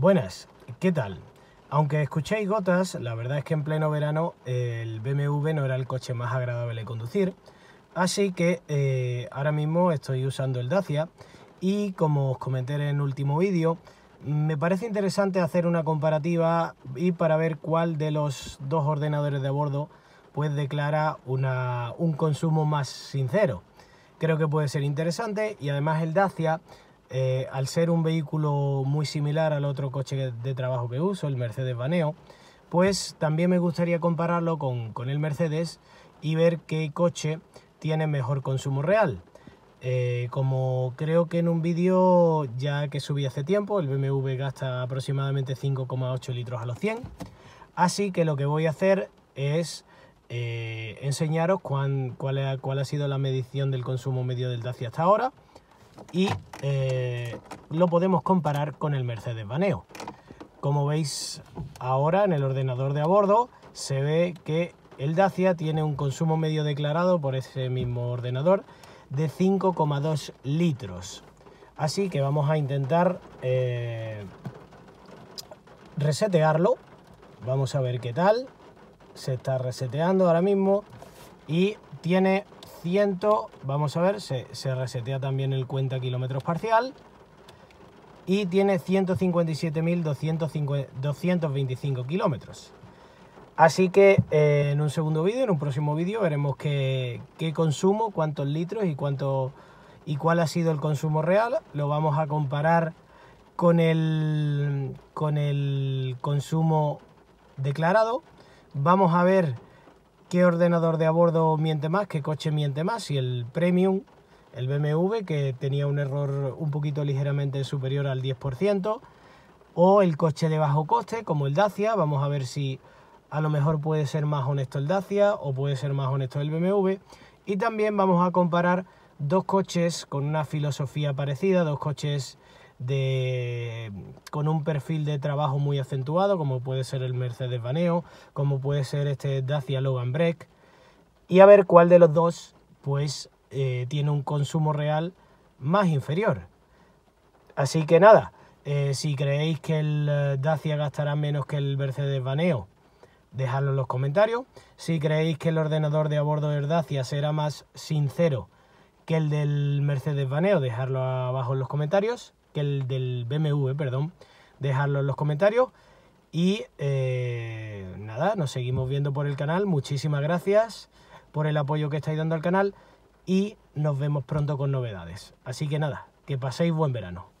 Buenas, ¿qué tal? Aunque escuchéis gotas, la verdad es que en pleno verano el BMW no era el coche más agradable de conducir, así que eh, ahora mismo estoy usando el Dacia y como os comenté en el último vídeo, me parece interesante hacer una comparativa y para ver cuál de los dos ordenadores de bordo pues declara un consumo más sincero. Creo que puede ser interesante y además el Dacia eh, al ser un vehículo muy similar al otro coche de trabajo que uso, el Mercedes Baneo, pues también me gustaría compararlo con, el Mercedes y ver qué coche tiene mejor consumo real. Eh, como creo que en un vídeo ya que subí hace tiempo, el BMW gasta aproximadamente 5,8 litros a los 100. Así que lo que voy a hacer es eh, enseñaros cuál, ha, cuál ha sido la medición del consumo medio del Dacia hasta ahora, y eh, lo podemos comparar con el Mercedes Baneo. Como veis ahora en el ordenador de a bordo se ve que el Dacia tiene un consumo medio declarado por ese mismo ordenador de 5,2 litros. Así que vamos a intentar eh, resetearlo. Vamos a ver qué tal. Se está reseteando ahora mismo y tiene vamos a ver, se, se resetea también el cuenta kilómetros parcial y tiene 157.225 kilómetros. Así que eh, en un segundo vídeo, en un próximo vídeo, veremos qué, qué, consumo, cuántos litros y, cuánto, y cuál ha sido el consumo real. Lo vamos a comparar con el, con el consumo declarado. Vamos a ver ¿Qué ordenador de a bordo miente más? ¿Qué coche miente más? Si el Premium, el BMW, que tenía un error un poquito ligeramente superior al 10%, o el coche de bajo coste, como el Dacia. Vamos a ver si a lo mejor puede ser más honesto el Dacia o puede ser más honesto el BMW. Y también vamos a comparar dos coches con una filosofía parecida, dos coches de, con un perfil de trabajo muy acentuado, como puede ser el Mercedes Baneo, como puede ser este Dacia Logan Break, y a ver cuál de los dos pues eh, tiene un consumo real más inferior. Así que nada, eh, si creéis que el eh, Dacia gastará menos que el Mercedes Baneo, dejadlo en los comentarios. Si creéis que el ordenador de a bordo del Dacia será más sincero que el del Mercedes Baneo, dejadlo abajo en los comentarios del BMW, perdón, dejarlo en los comentarios. Y eh, nada, nos seguimos viendo por el canal. Muchísimas gracias por el apoyo que estáis dando al canal y nos vemos pronto con novedades. Así que nada, que paséis buen verano.